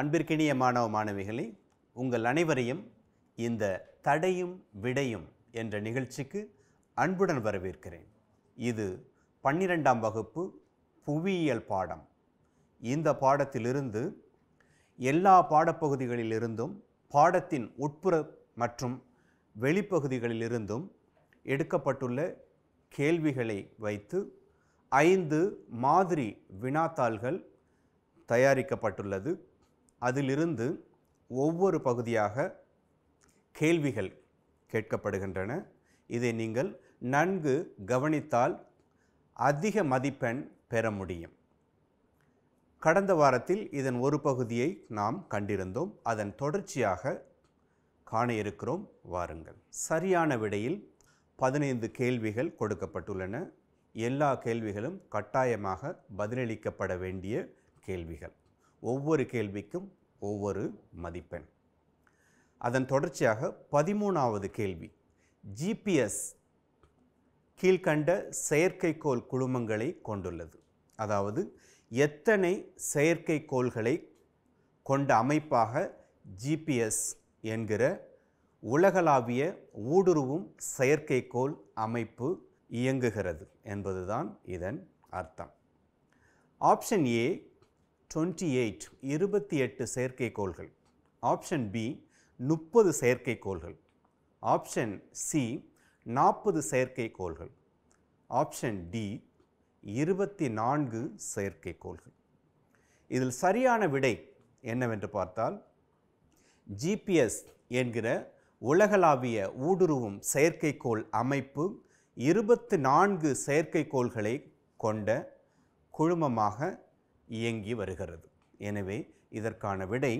அன்பிற்கினிய மாணவ மாணவிகளே உங்கள் அனைவரையும் இந்த தடையும் விடையும் என்ற நிகழ்ச்சிக்கு அன்புடன் வரவேற்கிறேன் இது பன்னிரெண்டாம் வகுப்பு புவியியல் பாடம் இந்த பாடத்திலிருந்து எல்லா பாடப்பகுதிகளிலிருந்தும் பாடத்தின் உட்புற மற்றும் வெளிப்பகுதிகளிலிருந்தும் எடுக்கப்பட்டுள்ள கேள்விகளை வைத்து ஐந்து மாதிரி வினாத்தாள்கள் தயாரிக்கப்பட்டுள்ளது அதிலிருந்து ஒவ்வொரு பகுதியாக கேள்விகள் கேட்கப்படுகின்றன இதை நீங்கள் நன்கு கவனித்தால் அதிக மதிப்பெண் பெற முடியும் கடந்த வாரத்தில் இதன் ஒரு பகுதியை நாம் கண்டிருந்தோம் அதன் தொடர்ச்சியாக காண இருக்கிறோம் வாருங்கள் சரியான விடையில் பதினைந்து கேள்விகள் கொடுக்கப்பட்டுள்ளன எல்லா கேள்விகளும் கட்டாயமாக பதிலளிக்கப்பட வேண்டிய கேள்விகள் ஒவ்வொரு கேள்விக்கும் ஒவ்வொரு மதிப்பெண் அதன் தொடர்ச்சியாக பதிமூணாவது கேள்வி ஜிபிஎஸ் கீழ்கண்ட செயற்கைக்கோள் குழுமங்களை கொண்டுள்ளது அதாவது எத்தனை செயற்கைக்கோள்களை கொண்ட அமைப்பாக ஜிபிஎஸ் என்கிற உலகளாவிய ஊடுருவும் செயற்கைக்கோள் அமைப்பு இயங்குகிறது என்பதுதான் இதன் அர்த்தம் ஆப்ஷன் ஏ டுவெண்ட்டி எயிட் இருபத்தி எட்டு செயற்கைக்கோள்கள் ஆப்ஷன் பி முப்பது செயற்கைக்கோள்கள் ஆப்ஷன் சி நாற்பது செயற்கைக்கோள்கள் ஆப்ஷன் டி இருபத்தி நான்கு செயற்கைக்கோள்கள் இதில் சரியான விடை என்னவென்று பார்த்தால் ஜிபிஎஸ் என்கிற உலகளாவிய ஊடுருவும் செயற்கைக்கோள் அமைப்பு இருபத்து நான்கு செயற்கைக்கோள்களை கொண்ட குழுமமாக இயங்கி வருகிறது எனவே இதற்கான விடை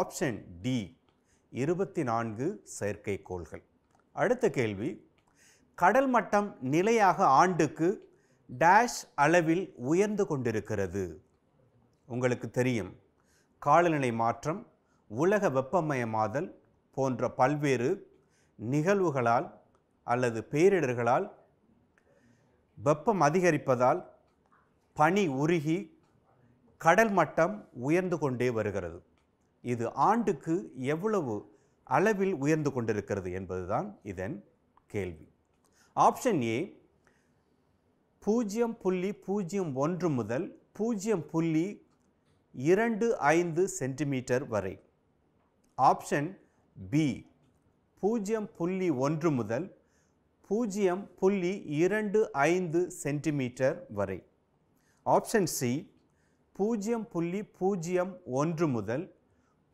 ஆப்ஷன் டி இருபத்தி நான்கு செயற்கைக்கோள்கள் அடுத்த கேள்வி கடல் மட்டம் நிலையாக ஆண்டுக்கு டேஷ் அளவில் உயர்ந்து கொண்டிருக்கிறது உங்களுக்கு தெரியும் காலநிலை மாற்றம் உலக வெப்பமயமாதல் போன்ற பல்வேறு நிகழ்வுகளால் அல்லது பேரிடர்களால் வெப்பம் அதிகரிப்பதால் பனி உருகி கடல் மட்டம் உயர்ந்து கொண்டே வருகிறது இது ஆண்டுக்கு எவ்வளவு அளவில் உயர்ந்து கொண்டிருக்கிறது என்பதுதான் இதன் கேள்வி ஆப்ஷன் ஏ பூஜ்ஜியம் புள்ளி பூஜ்ஜியம் ஒன்று முதல் பூஜ்ஜியம் புள்ளி இரண்டு ஐந்து சென்டிமீட்டர் வரை ஆப்ஷன் பி பூஜ்ஜியம் புள்ளி ஒன்று முதல் பூஜ்ஜியம் புள்ளி இரண்டு ஐந்து சென்டிமீட்டர் வரை ஆப்ஷன் சி பூஜ்ஜியம் புள்ளி பூஜ்ஜியம் ஒன்று முதல்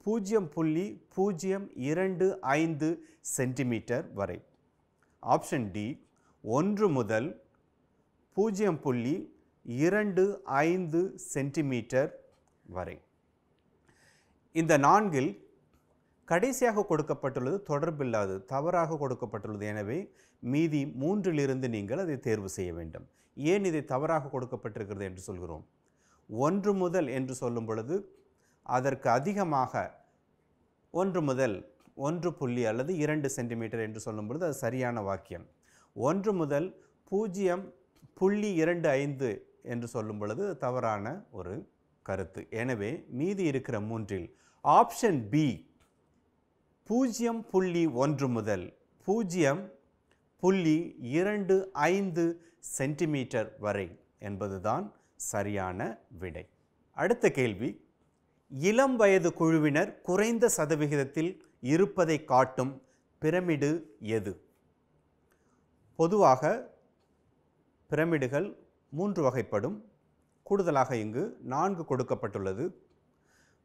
பூஜ்ஜியம் புள்ளி பூஜ்ஜியம் இரண்டு ஐந்து சென்டிமீட்டர் வரை ஆப்ஷன் டி ஒன்று முதல் பூஜ்ஜியம் புள்ளி இரண்டு ஐந்து சென்டிமீட்டர் வரை இந்த நான்கில் கடைசியாக கொடுக்கப்பட்டுள்ளது தொடர்பில்லாது தவறாக கொடுக்கப்பட்டுள்ளது எனவே மீதி மூன்றிலிருந்து நீங்கள் அதை தேர்வு செய்ய வேண்டும் ஏன் இதை தவறாக கொடுக்கப்பட்டிருக்கிறது என்று சொல்கிறோம் ஒன்று முதல் என்று சொல்லும் பொழுது அதற்கு அதிகமாக ஒன்று முதல் ஒன்று புள்ளி அல்லது இரண்டு சென்டிமீட்டர் என்று சொல்லும் பொழுது அது சரியான வாக்கியம் ஒன்று முதல் பூஜ்ஜியம் புள்ளி இரண்டு ஐந்து என்று சொல்லும் பொழுது தவறான ஒரு கருத்து எனவே மீதி இருக்கிற மூன்றில் ஆப்ஷன் பி பூஜ்ஜியம் புள்ளி ஒன்று முதல் பூஜ்ஜியம் புள்ளி இரண்டு ஐந்து சென்டிமீட்டர் வரை என்பதுதான் சரியான விடை அடுத்த கேள்வி இளம் வயது குழுவினர் குறைந்த சதவிகிதத்தில் இருப்பதை காட்டும் பிரமிடு எது பொதுவாக பிரமிடுகள் மூன்று வகைப்படும் கூடுதலாக இங்கு நான்கு கொடுக்கப்பட்டுள்ளது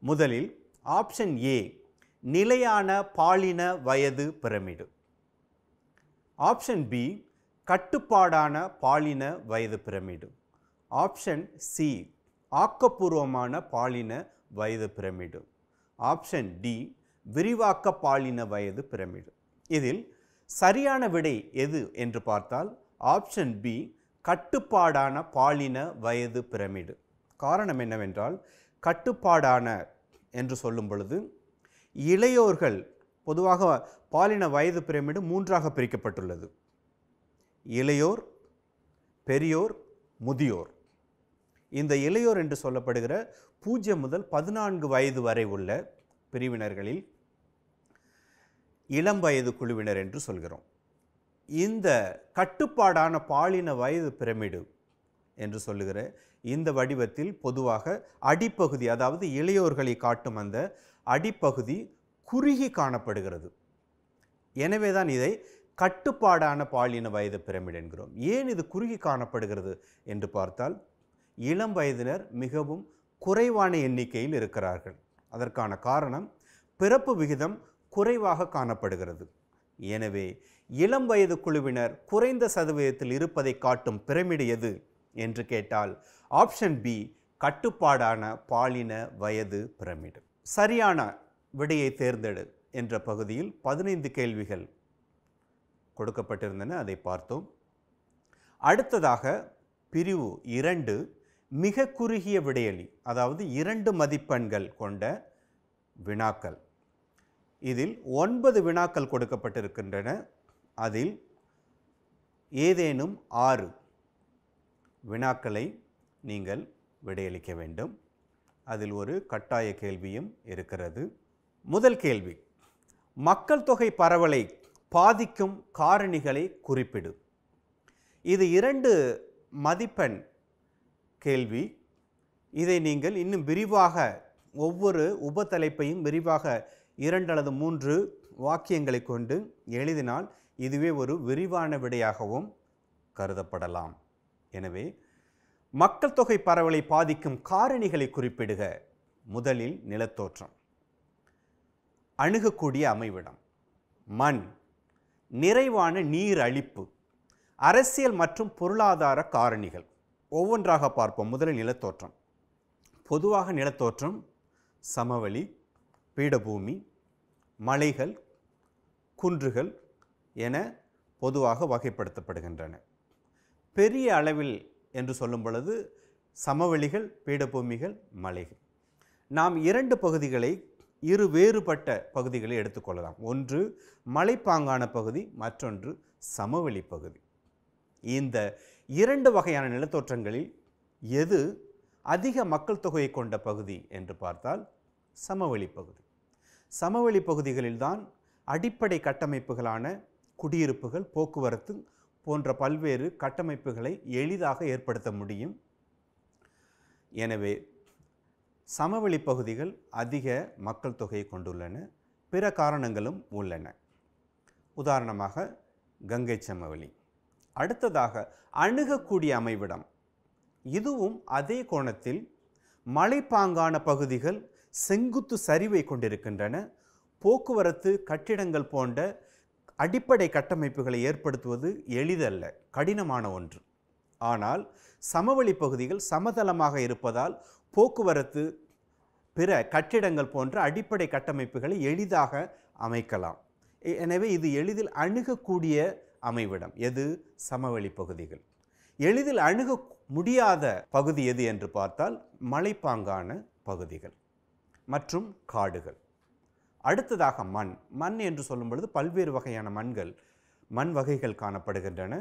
முதலில் ஆப்ஷன் ஏ நிலையான பாலின வயது பிரமிடு ஆப்ஷன் பி கட்டுப்பாடான பாலின வயது பிரமிடு ஆப்ஷன் சி ஆக்கப்பூர்வமான பாலின வயது பிரமிடு ஆப்ஷன் டி விரிவாக்க பாலின வயது பிரமிடு இதில் சரியான விடை எது என்று பார்த்தால் ஆப்ஷன் பி கட்டுப்பாடான பாலின வயது பிரமிடு காரணம் என்னவென்றால் கட்டுப்பாடான என்று சொல்லும் பொழுது இளையோர்கள் பொதுவாக பாலின வயது பிரமிடு மூன்றாக பிரிக்கப்பட்டுள்ளது இளையோர் பெரியோர் முதியோர் இந்த இளையோர் என்று சொல்லப்படுகிற பூஜ்ஜியம் முதல் பதினான்கு வயது வரை உள்ள பிரிவினர்களில் இளம் வயது குழுவினர் என்று சொல்கிறோம் இந்த கட்டுப்பாடான பாலின வயது பிரமிடு என்று சொல்லுகிற இந்த வடிவத்தில் பொதுவாக அடிப்பகுதி அதாவது இளையோர்களை காட்டும் அந்த அடிப்பகுதி குறுகி காணப்படுகிறது எனவே தான் இதை கட்டுப்பாடான பாலின வயது பிரமிடு என்கிறோம் ஏன் இது குறுகி காணப்படுகிறது என்று பார்த்தால் இளம் வயதினர் மிகவும் குறைவான எண்ணிக்கையில் இருக்கிறார்கள் அதற்கான காரணம் பிறப்பு விகிதம் குறைவாக காணப்படுகிறது எனவே இளம் வயது குழுவினர் குறைந்த சதவீதத்தில் இருப்பதை காட்டும் பிரமிடு எது என்று கேட்டால் ஆப்ஷன் பி கட்டுப்பாடான பாலின வயது பிரமிடு சரியான விடையை தேர்ந்தெடு என்ற பகுதியில் பதினைந்து கேள்விகள் கொடுக்கப்பட்டிருந்தன அதை பார்த்தோம் அடுத்ததாக பிரிவு இரண்டு மிக குறுகிய விடையலி அதாவது இரண்டு மதிப்பெண்கள் கொண்ட வினாக்கள் இதில் ஒன்பது வினாக்கள் கொடுக்கப்பட்டிருக்கின்றன அதில் ஏதேனும் ஆறு வினாக்களை நீங்கள் விடையளிக்க வேண்டும் அதில் ஒரு கட்டாய கேள்வியும் இருக்கிறது முதல் கேள்வி மக்கள் தொகை பரவலை பாதிக்கும் காரணிகளை குறிப்பிடு இது இரண்டு மதிப்பெண் கேள்வி இதை நீங்கள் இன்னும் விரிவாக ஒவ்வொரு உபத்தலைப்பையும் விரிவாக இரண்டு அல்லது மூன்று வாக்கியங்களை கொண்டு எழுதினால் இதுவே ஒரு விரிவான விடையாகவும் கருதப்படலாம் எனவே மக்கள் தொகை பரவலை பாதிக்கும் காரணிகளை குறிப்பிடுக முதலில் நிலத்தோற்றம் அணுகக்கூடிய அமைவிடம் மண் நிறைவான நீர் அழிப்பு அரசியல் மற்றும் பொருளாதார காரணிகள் ஒவ்வொன்றாக பார்ப்போம் முதலில் நிலத்தோற்றம் பொதுவாக நிலத்தோற்றம் சமவெளி பீடபூமி மலைகள் குன்றுகள் என பொதுவாக வகைப்படுத்தப்படுகின்றன பெரிய அளவில் என்று சொல்லும் பொழுது சமவெளிகள் பீடபூமிகள் மலைகள் நாம் இரண்டு பகுதிகளை இரு வேறுபட்ட பகுதிகளை எடுத்துக்கொள்ளலாம் ஒன்று மலைப்பாங்கான பகுதி மற்றொன்று சமவெளி பகுதி இந்த இரண்டு வகையான நிலத்தோற்றங்களில் எது அதிக மக்கள் தொகையை கொண்ட பகுதி என்று பார்த்தால் சமவெளி பகுதி சமவெளி பகுதிகளில்தான் அடிப்படை கட்டமைப்புகளான குடியிருப்புகள் போக்குவரத்து போன்ற பல்வேறு கட்டமைப்புகளை எளிதாக ஏற்படுத்த முடியும் எனவே சமவெளி பகுதிகள் அதிக மக்கள் தொகையை கொண்டுள்ளன பிற காரணங்களும் உள்ளன உதாரணமாக கங்கை சமவெளி அடுத்ததாக அணுகக்கூடிய அமைவிடம் இதுவும் அதே கோணத்தில் மலைப்பாங்கான பகுதிகள் செங்குத்து சரிவை கொண்டிருக்கின்றன போக்குவரத்து கட்டிடங்கள் போன்ற அடிப்படை கட்டமைப்புகளை ஏற்படுத்துவது எளிதல்ல கடினமான ஒன்று ஆனால் சமவெளி பகுதிகள் சமதளமாக இருப்பதால் போக்குவரத்து பிற கட்டிடங்கள் போன்ற அடிப்படை கட்டமைப்புகளை எளிதாக அமைக்கலாம் எனவே இது எளிதில் அணுகக்கூடிய அமைவிடம் எது சமவெளி பகுதிகள் எளிதில் அணுக முடியாத பகுதி எது என்று பார்த்தால் மலைப்பாங்கான பகுதிகள் மற்றும் காடுகள் அடுத்ததாக மண் மண் என்று சொல்லும் பொழுது பல்வேறு வகையான மண்கள் மண் வகைகள் காணப்படுகின்றன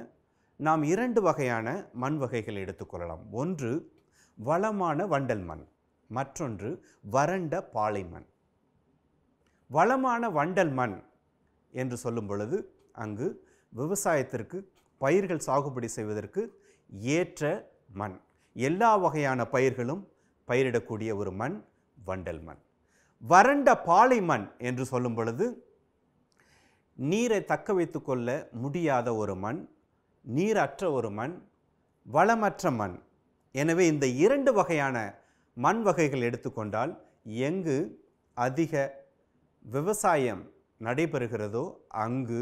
நாம் இரண்டு வகையான மண் வகைகள் எடுத்துக்கொள்ளலாம் ஒன்று வளமான வண்டல் மண் மற்றொன்று வறண்ட பாலை மண் வளமான வண்டல் மண் என்று சொல்லும் பொழுது அங்கு விவசாயத்திற்கு பயிர்கள் சாகுபடி செய்வதற்கு ஏற்ற மண் எல்லா வகையான பயிர்களும் பயிரிடக்கூடிய ஒரு மண் வண்டல் மண் வறண்ட பாலை மண் என்று சொல்லும் பொழுது நீரை தக்க வைத்து கொள்ள முடியாத ஒரு மண் நீரற்ற ஒரு மண் வளமற்ற மண் எனவே இந்த இரண்டு வகையான மண் வகைகள் எடுத்துக்கொண்டால் எங்கு அதிக விவசாயம் நடைபெறுகிறதோ அங்கு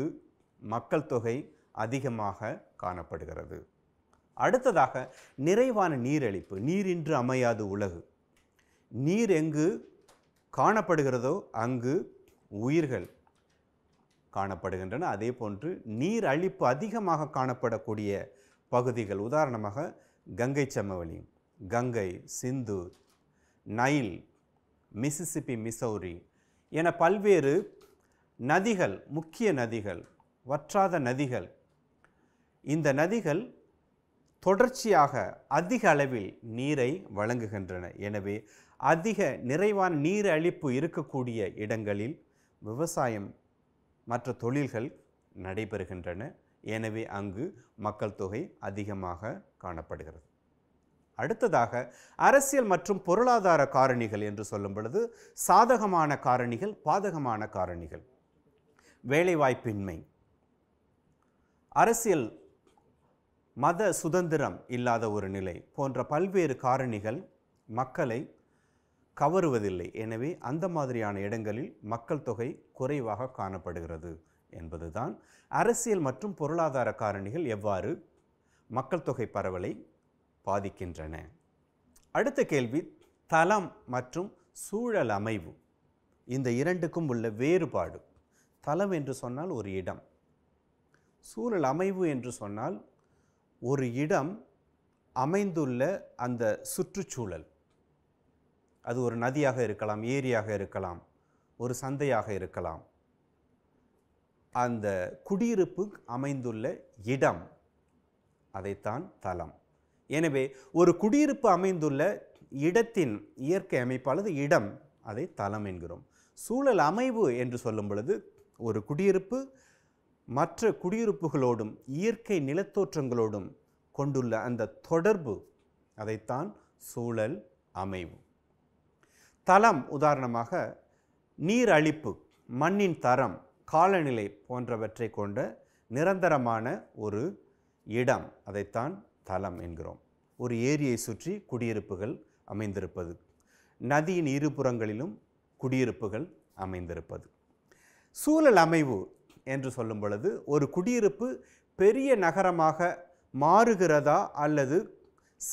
மக்கள் தொகை அதிகமாக காணப்படுகிறது அடுத்ததாக நிறைவான நீரழிப்பு நீரின்று அமையாது உலகு நீர் எங்கு காணப்படுகிறதோ அங்கு உயிர்கள் காணப்படுகின்றன அதே போன்று நீர் அழிப்பு அதிகமாக காணப்படக்கூடிய பகுதிகள் உதாரணமாக கங்கை சமவெளி Ganga Sindhu Nile Mississippi Missouri என பல்வேறு நதிகள் முக்கிய நதிகள் வற்றாத நதிகள் இந்த நதிகள் தொடர்ச்சியாக அதிக அளவில் நீரை வழங்குகின்றன எனவே அதிக நிறைவான நீர் அழிப்பு இருக்கக்கூடிய இடங்களில் விவசாயம் மற்ற தொழில்கள் நடைபெறுகின்றன எனவே அங்கு மக்கள் தொகை அதிகமாக காணப்படுகிறது அடுத்ததாக அரசியல் மற்றும் பொருளாதார காரணிகள் என்று சொல்லும் பொழுது சாதகமான காரணிகள் பாதகமான காரணிகள் வேலைவாய்ப்பின்மை அரசியல் மத சுதந்திரம் இல்லாத ஒரு நிலை போன்ற பல்வேறு காரணிகள் மக்களை கவருவதில்லை எனவே அந்த மாதிரியான இடங்களில் மக்கள் தொகை குறைவாக காணப்படுகிறது என்பதுதான் அரசியல் மற்றும் பொருளாதார காரணிகள் எவ்வாறு மக்கள் தொகை பரவலை பாதிக்கின்றன அடுத்த கேள்வி தளம் மற்றும் சூழல் அமைவு இந்த இரண்டுக்கும் உள்ள வேறுபாடு தளம் என்று சொன்னால் ஒரு இடம் சூழல் அமைவு என்று சொன்னால் ஒரு இடம் அமைந்துள்ள அந்த சுற்றுச்சூழல் அது ஒரு நதியாக இருக்கலாம் ஏரியாக இருக்கலாம் ஒரு சந்தையாக இருக்கலாம் அந்த குடியிருப்பு அமைந்துள்ள இடம் அதைத்தான் தலம் எனவே ஒரு குடியிருப்பு அமைந்துள்ள இடத்தின் இயற்கை அமைப்பாளது இடம் அதை தலம் என்கிறோம் சூழல் அமைவு என்று சொல்லும் பொழுது ஒரு குடியிருப்பு மற்ற குடியிருப்புகளோடும் இயற்கை நிலத்தோற்றங்களோடும் கொண்டுள்ள அந்த தொடர்பு அதைத்தான் சூழல் அமைவு தளம் உதாரணமாக நீர் அழிப்பு மண்ணின் தரம் காலநிலை போன்றவற்றை கொண்ட நிரந்தரமான ஒரு இடம் அதைத்தான் தளம் என்கிறோம் ஒரு ஏரியை சுற்றி குடியிருப்புகள் அமைந்திருப்பது நதியின் இருபுறங்களிலும் குடியிருப்புகள் அமைந்திருப்பது சூழல் அமைவு என்று சொல்லும் பொழுது ஒரு குடியிருப்பு பெரிய நகரமாக மாறுகிறதா அல்லது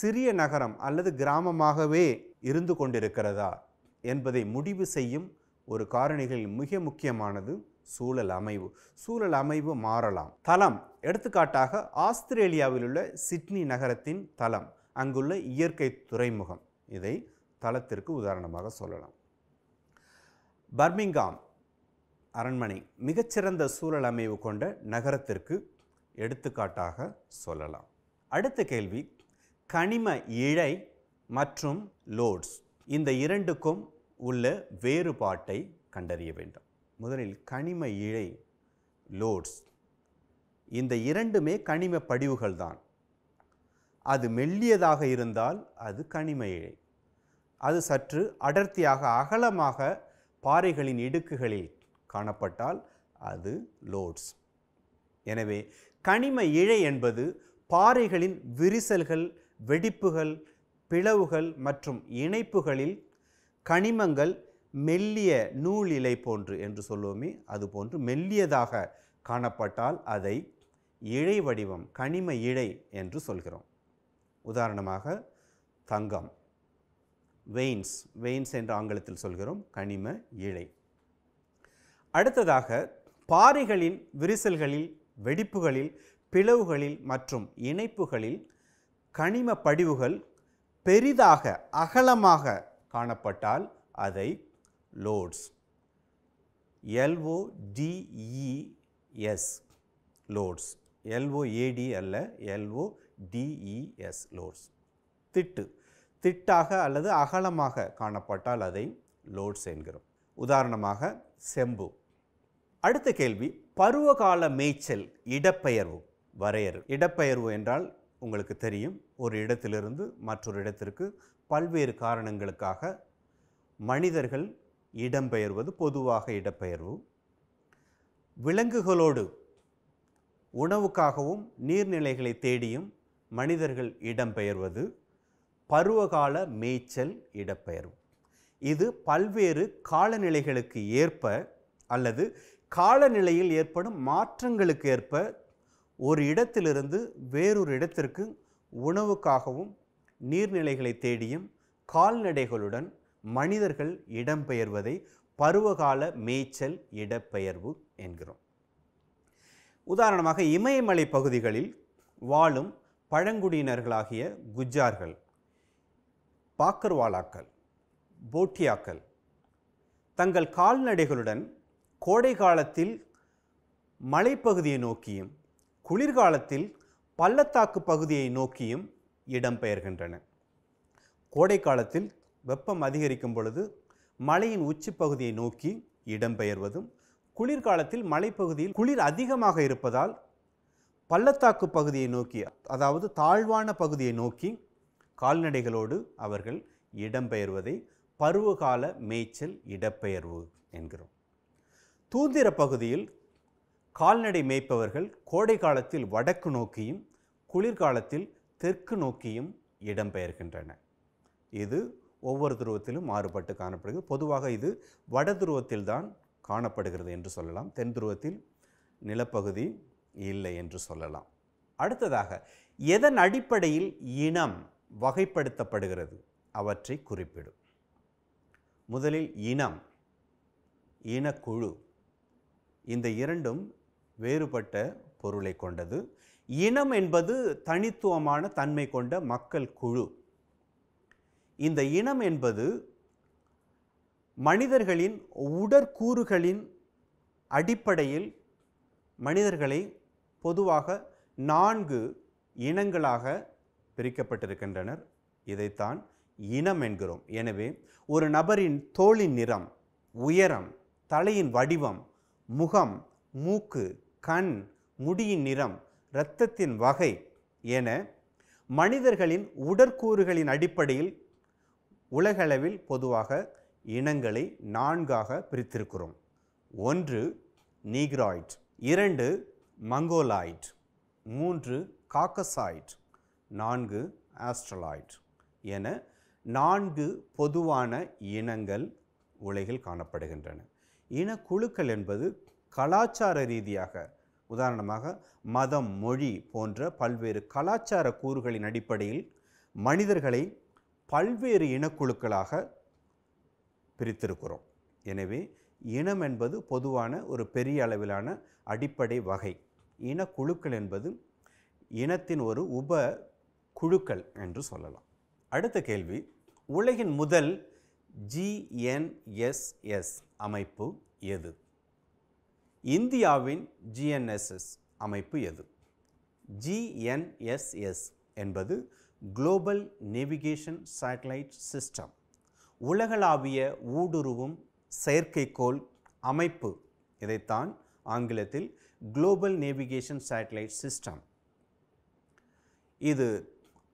சிறிய நகரம் அல்லது கிராமமாகவே இருந்து கொண்டிருக்கிறதா என்பதை முடிவு செய்யும் ஒரு காரணிகளில் மிக முக்கியமானது சூழல் அமைவு சூழல் அமைவு மாறலாம் தலம் எடுத்துக்காட்டாக ஆஸ்திரேலியாவில் உள்ள சிட்னி நகரத்தின் தலம் அங்குள்ள இயற்கை துறைமுகம் இதை தளத்திற்கு உதாரணமாக சொல்லலாம் பர்மிங்காம் அரண்மனை மிகச்சிறந்த சூழல் அமைவு கொண்ட நகரத்திற்கு எடுத்துக்காட்டாக சொல்லலாம் அடுத்த கேள்வி கனிம இழை மற்றும் லோட்ஸ் இந்த இரண்டுக்கும் உள்ள வேறுபாட்டை கண்டறிய வேண்டும் முதலில் கனிம இழை லோட்ஸ் இந்த இரண்டுமே கனிம படிவுகள் தான் அது மெல்லியதாக இருந்தால் அது கனிம இழை அது சற்று அடர்த்தியாக அகலமாக பாறைகளின் இடுக்குகளில் காணப்பட்டால் அது லோட்ஸ் எனவே கனிம இழை என்பது பாறைகளின் விரிசல்கள் வெடிப்புகள் பிளவுகள் மற்றும் இணைப்புகளில் கனிமங்கள் மெல்லிய நூல் இலை போன்று என்று சொல்லுவோமே அதுபோன்று மெல்லியதாக காணப்பட்டால் அதை இழை வடிவம் கனிம இழை என்று சொல்கிறோம் உதாரணமாக தங்கம் வெயின்ஸ் வெயின்ஸ் என்று ஆங்கிலத்தில் சொல்கிறோம் கனிம இழை அடுத்ததாக பாறைகளின் விரிசல்களில் வெடிப்புகளில் பிளவுகளில் மற்றும் இணைப்புகளில் கனிம படிவுகள் பெரிதாக அகலமாக காணப்பட்டால் அதை லோட்ஸ் எல்ஓடிஇஎஸ் லோட்ஸ் எல்ஓஏடி அல்ல எல்ஓடிஇஎஸ் லோட்ஸ் திட்டு திட்டாக அல்லது அகலமாக காணப்பட்டால் அதை லோட்ஸ் என்கிறோம் உதாரணமாக செம்பு அடுத்த கேள்வி பருவகால மேய்ச்சல் இடப்பெயர்வு வரையறு இடப்பெயர்வு என்றால் உங்களுக்கு தெரியும் ஒரு இடத்திலிருந்து மற்றொரு இடத்திற்கு பல்வேறு காரணங்களுக்காக மனிதர்கள் இடம்பெயர்வது பொதுவாக இடப்பெயர்வு விலங்குகளோடு உணவுக்காகவும் நீர்நிலைகளை தேடியும் மனிதர்கள் இடம்பெயர்வது பருவகால மேய்ச்சல் இடப்பெயர்வு இது பல்வேறு காலநிலைகளுக்கு ஏற்ப அல்லது காலநிலையில் ஏற்படும் மாற்றங்களுக்கு ஏற்ப ஒரு இடத்திலிருந்து வேறொரு இடத்திற்கு உணவுக்காகவும் நீர்நிலைகளை தேடியும் கால்நடைகளுடன் மனிதர்கள் இடம்பெயர்வதை பருவகால மேய்ச்சல் இடப்பெயர்வு என்கிறோம் உதாரணமாக இமயமலை பகுதிகளில் வாழும் பழங்குடியினர்களாகிய குஜார்கள் பாக்கர்வாலாக்கள் போட்டியாக்கள் தங்கள் கால்நடைகளுடன் கோடை காலத்தில் மலைப்பகுதியை நோக்கியும் குளிர்காலத்தில் பள்ளத்தாக்கு பகுதியை நோக்கியும் இடம்பெயர்கின்றன கோடை காலத்தில் வெப்பம் அதிகரிக்கும் பொழுது மலையின் உச்சி பகுதியை நோக்கி இடம்பெயர்வதும் குளிர்காலத்தில் மலைப்பகுதியில் குளிர் அதிகமாக இருப்பதால் பள்ளத்தாக்கு பகுதியை நோக்கி அதாவது தாழ்வான பகுதியை நோக்கி கால்நடைகளோடு அவர்கள் இடம்பெயர்வதை பருவகால மேய்ச்சல் இடப்பெயர்வு என்கிறோம் தூந்திர பகுதியில் கால்நடை மேய்ப்பவர்கள் கோடை காலத்தில் வடக்கு நோக்கியும் குளிர்காலத்தில் தெற்கு நோக்கியும் இடம்பெயர்கின்றன இது ஒவ்வொரு துருவத்திலும் மாறுபட்டு காணப்படுகிறது பொதுவாக இது வட துருவத்தில் தான் காணப்படுகிறது என்று சொல்லலாம் தென் துருவத்தில் நிலப்பகுதி இல்லை என்று சொல்லலாம் அடுத்ததாக எதன் அடிப்படையில் இனம் வகைப்படுத்தப்படுகிறது அவற்றை குறிப்பிடும் முதலில் இனம் இனக்குழு இந்த இரண்டும் வேறுபட்ட பொருளை கொண்டது இனம் என்பது தனித்துவமான தன்மை கொண்ட மக்கள் குழு இந்த இனம் என்பது மனிதர்களின் உடற்கூறுகளின் அடிப்படையில் மனிதர்களை பொதுவாக நான்கு இனங்களாக பிரிக்கப்பட்டிருக்கின்றனர் இதைத்தான் இனம் என்கிறோம் எனவே ஒரு நபரின் தோளின் நிறம் உயரம் தலையின் வடிவம் முகம் மூக்கு கண் முடியின் நிறம் இரத்தத்தின் வகை என மனிதர்களின் உடற்கூறுகளின் அடிப்படையில் உலகளவில் பொதுவாக இனங்களை நான்காக பிரித்திருக்கிறோம் ஒன்று நீக்ராய்ட் இரண்டு மங்கோலாய்ட் மூன்று காக்கசாய்ட் நான்கு ஆஸ்ட்ரலாய்ட் என நான்கு பொதுவான இனங்கள் உலகில் காணப்படுகின்றன இனக்குழுக்கள் என்பது கலாச்சார ரீதியாக உதாரணமாக மதம் மொழி போன்ற பல்வேறு கலாச்சார கூறுகளின் அடிப்படையில் மனிதர்களை பல்வேறு இனக்குழுக்களாக பிரித்திருக்கிறோம் எனவே இனம் என்பது பொதுவான ஒரு பெரிய அளவிலான அடிப்படை வகை இனக்குழுக்கள் என்பது இனத்தின் ஒரு உப குழுக்கள் என்று சொல்லலாம் அடுத்த கேள்வி உலகின் முதல் ஜிஎன்எஸ்எஸ் அமைப்பு எது இந்தியாவின் ஜிஎன்எஸ்எஸ் அமைப்பு எது ஜிஎன்எஸ்எஸ் என்பது குளோபல் நேவிகேஷன் சேட்டலைட் சிஸ்டம் உலகளாவிய ஊடுருவும் செயற்கைக்கோள் அமைப்பு இதைத்தான் ஆங்கிலத்தில் குளோபல் நேவிகேஷன் சேட்டலைட் சிஸ்டம் இது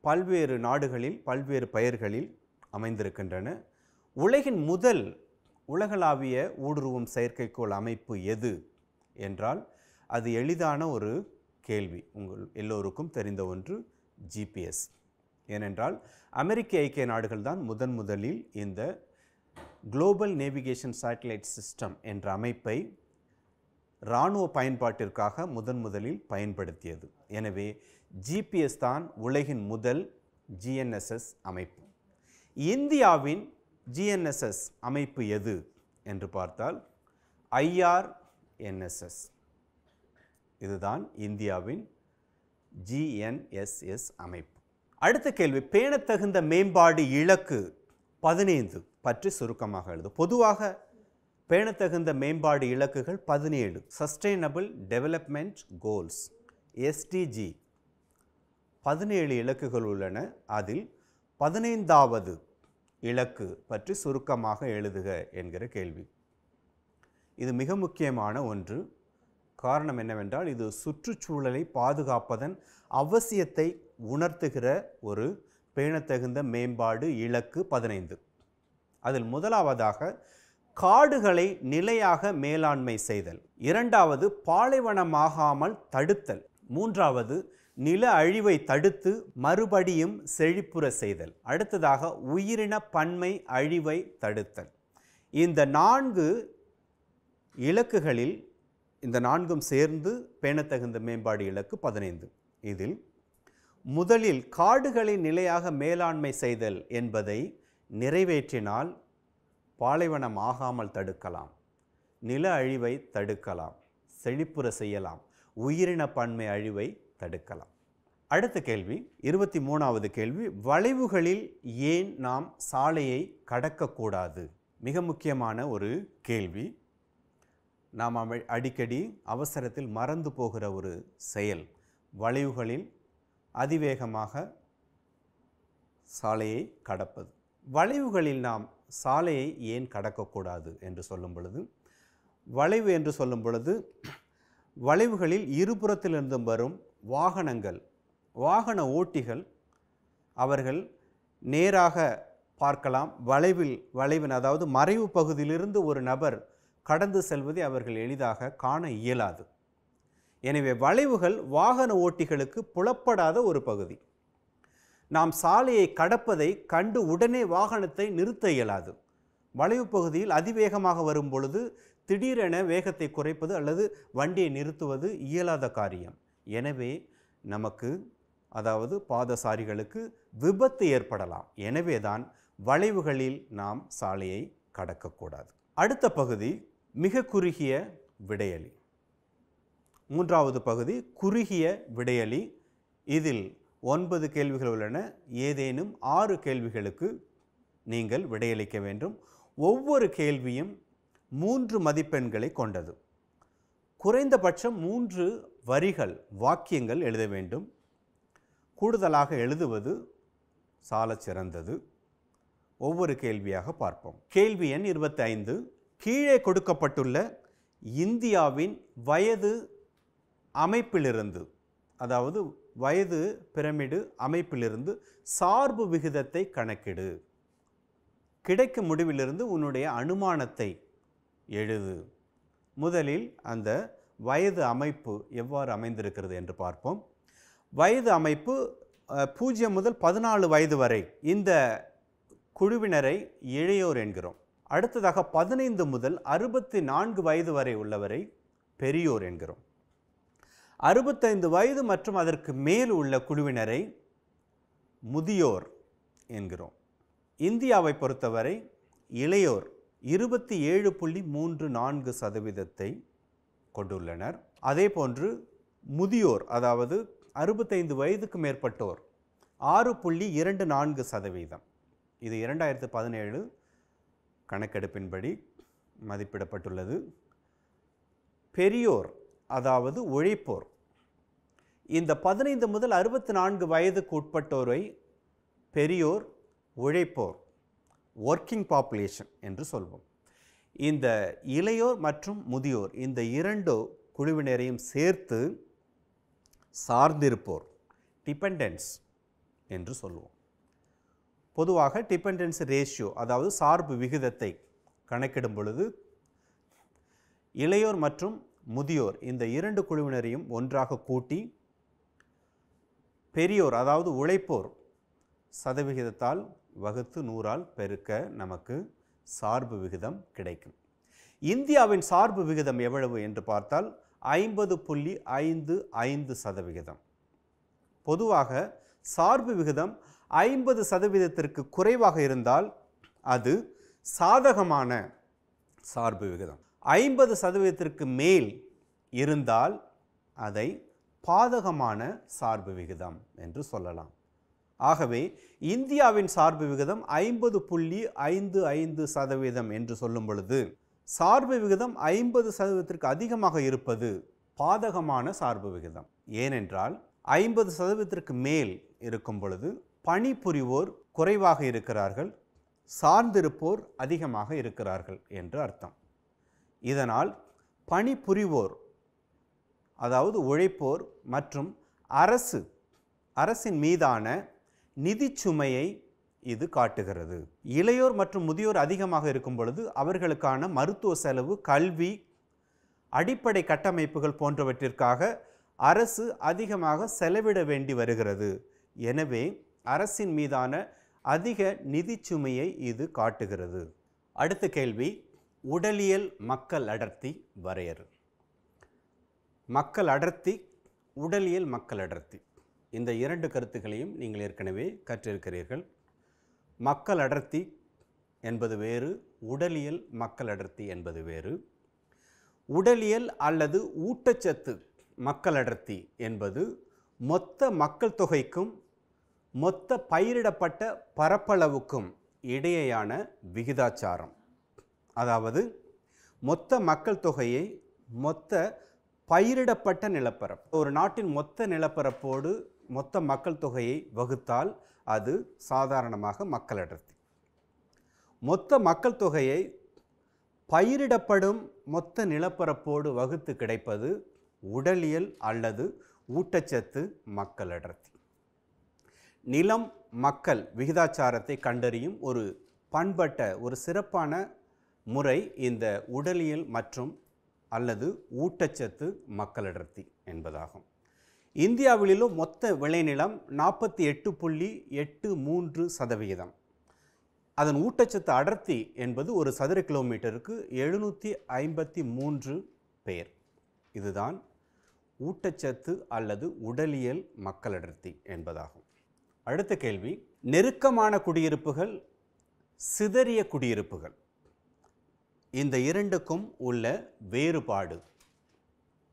பல்வேறு நாடுகளில் பல்வேறு பெயர்களில் அமைந்திருக்கின்றன உலகின் முதல் உலகளாவிய ஊடுருவும் செயற்கைக்கோள் அமைப்பு எது என்றால் அது எளிதான ஒரு கேள்வி உங்கள் எல்லோருக்கும் தெரிந்த ஒன்று ஜிபிஎஸ் ஏனென்றால் அமெரிக்க ஐக்கிய நாடுகள் தான் முதன் முதலில் இந்த குளோபல் நேவிகேஷன் சேட்டலைட் சிஸ்டம் என்ற அமைப்பை இராணுவ பயன்பாட்டிற்காக முதன் முதலில் பயன்படுத்தியது எனவே ஜிபிஎஸ் தான் உலகின் முதல் ஜிஎன்எஸ்எஸ் அமைப்பு இந்தியாவின் ஜிஎன்எஸ்எஸ் அமைப்பு எது என்று பார்த்தால் ஐஆர்என்எஸ்எஸ் இதுதான் இந்தியாவின் ஜிஎன்எஸ்எஸ் அமைப்பு அடுத்த கேள்வி பேணத்தகுந்த மேம்பாடு இலக்கு பதினைந்து பற்றி சுருக்கமாக எழுது பொதுவாக பேணத்தகுந்த மேம்பாடு இலக்குகள் பதினேழு சஸ்டைனபிள் டெவலப்மெண்ட் கோல்ஸ் எஸ்டிஜி பதினேழு இலக்குகள் உள்ளன அதில் பதினைந்தாவது இலக்கு பற்றி சுருக்கமாக எழுதுக என்கிற கேள்வி இது மிக முக்கியமான ஒன்று காரணம் என்னவென்றால் இது சுற்றுச்சூழலை பாதுகாப்பதன் அவசியத்தை உணர்த்துகிற ஒரு பேணத்தகுந்த மேம்பாடு இலக்கு பதினைந்து அதில் முதலாவதாக காடுகளை நிலையாக மேலாண்மை செய்தல் இரண்டாவது பாலைவனமாகாமல் தடுத்தல் மூன்றாவது நில அழிவை தடுத்து மறுபடியும் செழிப்புற செய்தல் அடுத்ததாக உயிரின பன்மை அழிவை தடுத்தல் இந்த நான்கு இலக்குகளில் இந்த நான்கும் சேர்ந்து பேணத்தகுந்த மேம்பாடு இலக்கு பதினைந்து இதில் முதலில் காடுகளை நிலையாக மேலாண்மை செய்தல் என்பதை நிறைவேற்றினால் பாலைவனம் ஆகாமல் தடுக்கலாம் நில அழிவை தடுக்கலாம் செழிப்புற செய்யலாம் உயிரின பன்மை அழிவை தடுக்கலாம் அடுத்த கேள்வி இருபத்தி மூணாவது கேள்வி வளைவுகளில் ஏன் நாம் சாலையை கடக்கக்கூடாது மிக முக்கியமான ஒரு கேள்வி நாம் அடிக்கடி அவசரத்தில் மறந்து போகிற ஒரு செயல் வளைவுகளில் அதிவேகமாக சாலையை கடப்பது வளைவுகளில் நாம் சாலையை ஏன் கடக்கக்கூடாது என்று சொல்லும் பொழுது வளைவு என்று சொல்லும் பொழுது வளைவுகளில் இருபுறத்திலிருந்தும் வரும் வாகனங்கள் வாகன ஓட்டிகள் அவர்கள் நேராக பார்க்கலாம் வளைவில் வளைவின் அதாவது மறைவு பகுதியிலிருந்து ஒரு நபர் கடந்து செல்வதை அவர்கள் எளிதாக காண இயலாது எனவே வளைவுகள் வாகன ஓட்டிகளுக்கு புலப்படாத ஒரு பகுதி நாம் சாலையை கடப்பதை கண்டு உடனே வாகனத்தை நிறுத்த இயலாது வளைவு பகுதியில் அதிவேகமாக வரும் பொழுது திடீரென வேகத்தை குறைப்பது அல்லது வண்டியை நிறுத்துவது இயலாத காரியம் எனவே நமக்கு அதாவது பாதசாரிகளுக்கு விபத்து ஏற்படலாம் எனவே தான் வளைவுகளில் நாம் சாலையை கடக்கக்கூடாது அடுத்த பகுதி மிக குறுகிய விடையலி மூன்றாவது பகுதி குறுகிய விடையலி இதில் ஒன்பது கேள்விகள் உள்ளன ஏதேனும் ஆறு கேள்விகளுக்கு நீங்கள் விடையளிக்க வேண்டும் ஒவ்வொரு கேள்வியும் மூன்று மதிப்பெண்களை கொண்டது குறைந்தபட்சம் மூன்று வரிகள் வாக்கியங்கள் எழுத வேண்டும் கூடுதலாக எழுதுவது சால சிறந்தது ஒவ்வொரு கேள்வியாக பார்ப்போம் கேள்வி எண் இருபத்தி ஐந்து கீழே கொடுக்கப்பட்டுள்ள இந்தியாவின் வயது அமைப்பிலிருந்து அதாவது வயது பிரமிடு அமைப்பிலிருந்து சார்பு விகிதத்தை கணக்கிடு கிடைக்கும் முடிவிலிருந்து உன்னுடைய அனுமானத்தை எழுது முதலில் அந்த வயது அமைப்பு எவ்வாறு அமைந்திருக்கிறது என்று பார்ப்போம் வயது அமைப்பு பூஜ்ஜியம் முதல் பதினாலு வயது வரை இந்த குழுவினரை இளையோர் என்கிறோம் அடுத்ததாக பதினைந்து முதல் அறுபத்தி நான்கு வயது வரை உள்ளவரை பெரியோர் என்கிறோம் அறுபத்தைந்து வயது மற்றும் அதற்கு மேல் உள்ள குழுவினரை முதியோர் என்கிறோம் இந்தியாவை பொறுத்தவரை இளையோர் இருபத்தி ஏழு புள்ளி மூன்று நான்கு சதவீதத்தை கொண்டுள்ளனர் அதே போன்று முதியோர் அதாவது அறுபத்தைந்து வயதுக்கு மேற்பட்டோர் ஆறு புள்ளி இரண்டு நான்கு சதவீதம் இது இரண்டாயிரத்து பதினேழு கணக்கெடுப்பின்படி மதிப்பிடப்பட்டுள்ளது பெரியோர் அதாவது உழைப்போர் இந்த பதினைந்து முதல் அறுபத்தி நான்கு வயதுக்கு உட்பட்டோரை பெரியோர் உழைப்போர் ஒர்க்கிங் பாப்புலேஷன் என்று சொல்வோம் இந்த இளையோர் மற்றும் முதியோர் இந்த இரண்டு குழுவினரையும் சேர்த்து சார்ந்திருப்போர் டிபெண்டன்ஸ் என்று சொல்லுவோம் பொதுவாக டிபெண்டன்ஸ் ரேஷியோ அதாவது சார்பு விகிதத்தை கணக்கிடும் பொழுது இளையோர் மற்றும் முதியோர் இந்த இரண்டு குழுவினரையும் ஒன்றாக கூட்டி பெரியோர் அதாவது உழைப்போர் சதவிகிதத்தால் வகுத்து நூறால் பெருக்க நமக்கு சார்பு விகிதம் கிடைக்கும் இந்தியாவின் சார்பு விகிதம் எவ்வளவு என்று பார்த்தால் ஐம்பது புள்ளி ஐந்து ஐந்து சதவிகிதம் பொதுவாக சார்பு விகிதம் ஐம்பது சதவீதத்திற்கு குறைவாக இருந்தால் அது சாதகமான சார்பு விகிதம் ஐம்பது சதவீதத்திற்கு மேல் இருந்தால் அதை பாதகமான சார்பு விகிதம் என்று சொல்லலாம் ஆகவே இந்தியாவின் சார்பு விகிதம் ஐம்பது புள்ளி ஐந்து ஐந்து சதவீதம் என்று சொல்லும் பொழுது சார்பு விகிதம் ஐம்பது சதவீதத்திற்கு அதிகமாக இருப்பது பாதகமான சார்பு விகிதம் ஏனென்றால் ஐம்பது சதவீதத்திற்கு மேல் இருக்கும் பொழுது பணிபுரிவோர் குறைவாக இருக்கிறார்கள் சார்ந்திருப்போர் அதிகமாக இருக்கிறார்கள் என்று அர்த்தம் இதனால் பணிபுரிவோர் அதாவது உழைப்போர் மற்றும் அரசு அரசின் மீதான நிதிச்சுமையை சுமையை இது காட்டுகிறது இளையோர் மற்றும் முதியோர் அதிகமாக இருக்கும் பொழுது அவர்களுக்கான மருத்துவ செலவு கல்வி அடிப்படை கட்டமைப்புகள் போன்றவற்றிற்காக அரசு அதிகமாக செலவிட வேண்டி வருகிறது எனவே அரசின் மீதான அதிக நிதி சுமையை இது காட்டுகிறது அடுத்த கேள்வி உடலியல் மக்கள் அடர்த்தி வரையறு மக்கள் அடர்த்தி உடலியல் மக்கள் அடர்த்தி இந்த இரண்டு கருத்துக்களையும் நீங்கள் ஏற்கனவே கற்றிருக்கிறீர்கள் மக்கள் அடர்த்தி என்பது வேறு உடலியல் மக்கள் அடர்த்தி என்பது வேறு உடலியல் அல்லது ஊட்டச்சத்து மக்கள் அடர்த்தி என்பது மொத்த மக்கள் தொகைக்கும் மொத்த பயிரிடப்பட்ட பரப்பளவுக்கும் இடையேயான விகிதாச்சாரம் அதாவது மொத்த மக்கள் தொகையை மொத்த பயிரிடப்பட்ட நிலப்பரப்பு ஒரு நாட்டின் மொத்த நிலப்பரப்போடு மொத்த மக்கள் தொகையை வகுத்தால் அது சாதாரணமாக மக்கள் அடர்த்தி மொத்த மக்கள் தொகையை பயிரிடப்படும் மொத்த நிலப்பரப்போடு வகுத்து கிடைப்பது உடலியல் அல்லது ஊட்டச்சத்து மக்கள் அடர்த்தி நிலம் மக்கள் விகிதாச்சாரத்தை கண்டறியும் ஒரு பண்பட்ட ஒரு சிறப்பான முறை இந்த உடலியல் மற்றும் அல்லது ஊட்டச்சத்து மக்கள் அடர்த்தி என்பதாகும் இந்தியாவிலும் மொத்த விளைநிலம் நாற்பத்தி எட்டு புள்ளி எட்டு மூன்று சதவிகிதம் அதன் ஊட்டச்சத்து அடர்த்தி என்பது ஒரு சதுர கிலோமீட்டருக்கு எழுநூற்றி ஐம்பத்தி மூன்று பேர் இதுதான் ஊட்டச்சத்து அல்லது உடலியல் மக்கள் அடர்த்தி என்பதாகும் அடுத்த கேள்வி நெருக்கமான குடியிருப்புகள் சிதறிய குடியிருப்புகள் இந்த இரண்டுக்கும் உள்ள வேறுபாடு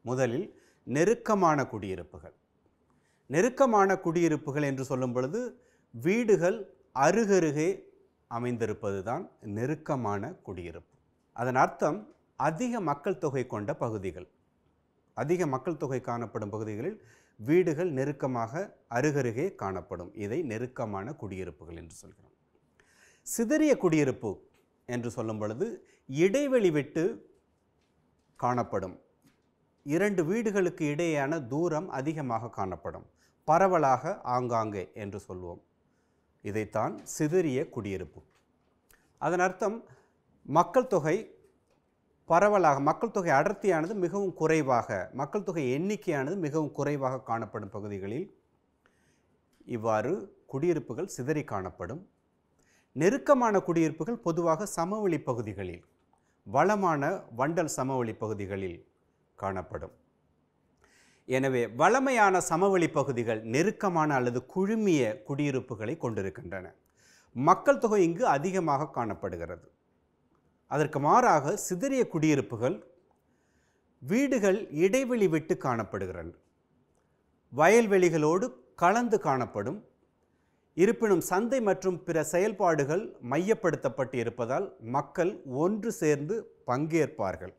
முதலில் நெருக்கமான குடியிருப்புகள் நெருக்கமான குடியிருப்புகள் என்று சொல்லும் பொழுது வீடுகள் அருகருகே அமைந்திருப்பது தான் நெருக்கமான குடியிருப்பு அதன் அர்த்தம் அதிக மக்கள் தொகை கொண்ட பகுதிகள் அதிக மக்கள் தொகை காணப்படும் பகுதிகளில் வீடுகள் நெருக்கமாக அருகருகே காணப்படும் இதை நெருக்கமான குடியிருப்புகள் என்று சொல்கிறோம் சிதறிய குடியிருப்பு என்று சொல்லும் பொழுது இடைவெளி விட்டு காணப்படும் இரண்டு வீடுகளுக்கு இடையேயான தூரம் அதிகமாக காணப்படும் பரவலாக ஆங்காங்கே என்று சொல்வோம் இதைத்தான் சிதறிய குடியிருப்பு அதன் அர்த்தம் மக்கள் தொகை பரவலாக மக்கள் தொகை அடர்த்தியானது மிகவும் குறைவாக மக்கள் தொகை எண்ணிக்கையானது மிகவும் குறைவாக காணப்படும் பகுதிகளில் இவ்வாறு குடியிருப்புகள் சிதறி காணப்படும் நெருக்கமான குடியிருப்புகள் பொதுவாக சமவெளி பகுதிகளில் வளமான வண்டல் சமவெளி பகுதிகளில் காணப்படும் எனவே வளமையான சமவெளி பகுதிகள் நெருக்கமான அல்லது குழுமிய குடியிருப்புகளை கொண்டிருக்கின்றன மக்கள் தொகை இங்கு அதிகமாக காணப்படுகிறது அதற்கு மாறாக சிதறிய குடியிருப்புகள் வீடுகள் இடைவெளி விட்டு காணப்படுகிறது வயல்வெளிகளோடு கலந்து காணப்படும் இருப்பினும் சந்தை மற்றும் பிற செயல்பாடுகள் மையப்படுத்தப்பட்டு இருப்பதால் மக்கள் ஒன்று சேர்ந்து பங்கேற்பார்கள்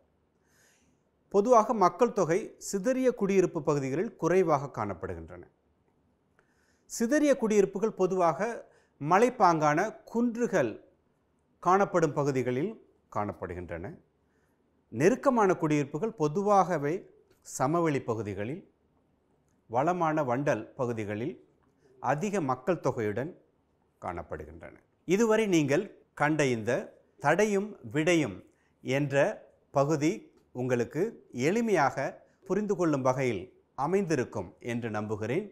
பொதுவாக மக்கள் தொகை சிதறிய குடியிருப்பு பகுதிகளில் குறைவாக காணப்படுகின்றன சிதறிய குடியிருப்புகள் பொதுவாக மலைப்பாங்கான குன்றுகள் காணப்படும் பகுதிகளில் காணப்படுகின்றன நெருக்கமான குடியிருப்புகள் பொதுவாகவே சமவெளி பகுதிகளில் வளமான வண்டல் பகுதிகளில் அதிக மக்கள் தொகையுடன் காணப்படுகின்றன இதுவரை நீங்கள் கண்ட இந்த தடையும் விடையும் என்ற பகுதி உங்களுக்கு எளிமையாக புரிந்து கொள்ளும் வகையில் அமைந்திருக்கும் என்று நம்புகிறேன்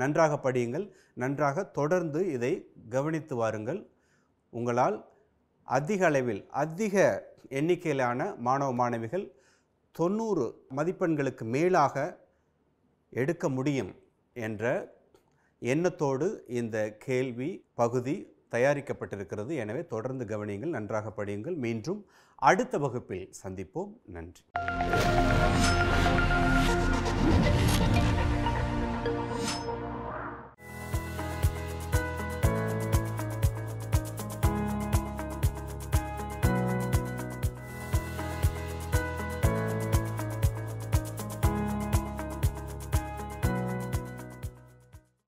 நன்றாக படியுங்கள் நன்றாக தொடர்ந்து இதை கவனித்து வாருங்கள் உங்களால் அதிக அளவில் அதிக எண்ணிக்கையிலான மாணவ மாணவிகள் தொண்ணூறு மதிப்பெண்களுக்கு மேலாக எடுக்க முடியும் என்ற எண்ணத்தோடு இந்த கேள்வி பகுதி தயாரிக்கப்பட்டிருக்கிறது எனவே தொடர்ந்து கவனியுங்கள் நன்றாக படியுங்கள் மீண்டும் அடுத்த வகுப்பில் சந்திப்போம் நன்றி